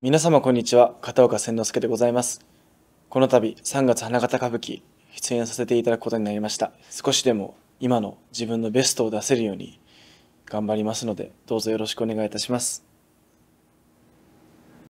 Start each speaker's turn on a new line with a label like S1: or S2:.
S1: 皆様こんにちは片岡千之助でございますこの度3月花形歌舞伎出演させていただくことになりました少しでも今の自分のベストを出せるように頑張りますのでどうぞよろしくお願いいたします